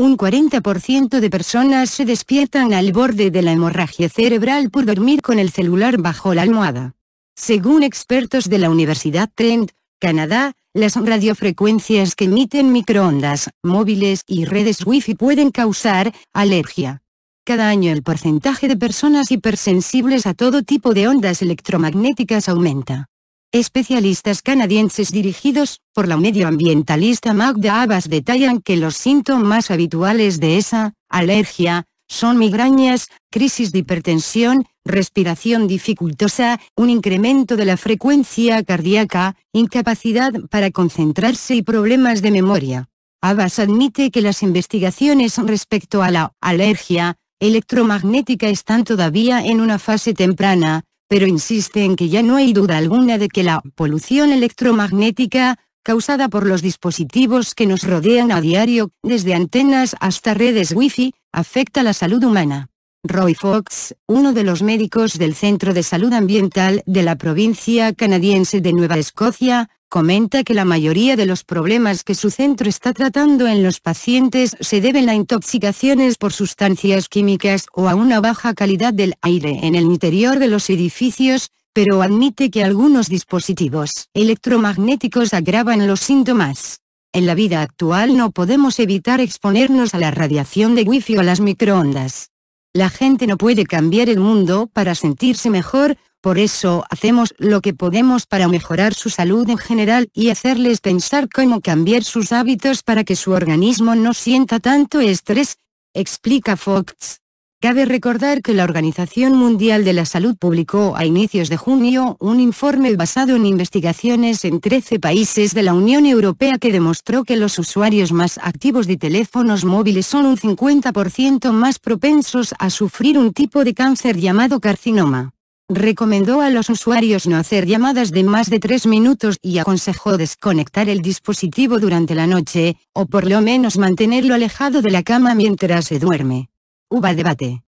Un 40% de personas se despiertan al borde de la hemorragia cerebral por dormir con el celular bajo la almohada. Según expertos de la Universidad Trent, Canadá, las radiofrecuencias que emiten microondas, móviles y redes wifi pueden causar alergia. Cada año el porcentaje de personas hipersensibles a todo tipo de ondas electromagnéticas aumenta. Especialistas canadienses dirigidos por la medioambientalista Magda Abbas detallan que los síntomas habituales de esa alergia son migrañas, crisis de hipertensión, respiración dificultosa, un incremento de la frecuencia cardíaca, incapacidad para concentrarse y problemas de memoria. Abbas admite que las investigaciones respecto a la alergia electromagnética están todavía en una fase temprana, pero insiste en que ya no hay duda alguna de que la polución electromagnética, causada por los dispositivos que nos rodean a diario, desde antenas hasta redes Wi-Fi, afecta la salud humana. Roy Fox, uno de los médicos del Centro de Salud Ambiental de la provincia canadiense de Nueva Escocia, comenta que la mayoría de los problemas que su centro está tratando en los pacientes se deben a intoxicaciones por sustancias químicas o a una baja calidad del aire en el interior de los edificios, pero admite que algunos dispositivos electromagnéticos agravan los síntomas. En la vida actual no podemos evitar exponernos a la radiación de wifi o a las microondas. La gente no puede cambiar el mundo para sentirse mejor, por eso hacemos lo que podemos para mejorar su salud en general y hacerles pensar cómo cambiar sus hábitos para que su organismo no sienta tanto estrés, explica Fox. Cabe recordar que la Organización Mundial de la Salud publicó a inicios de junio un informe basado en investigaciones en 13 países de la Unión Europea que demostró que los usuarios más activos de teléfonos móviles son un 50% más propensos a sufrir un tipo de cáncer llamado carcinoma recomendó a los usuarios no hacer llamadas de más de 3 minutos y aconsejó desconectar el dispositivo durante la noche, o por lo menos mantenerlo alejado de la cama mientras se duerme. Uva debate.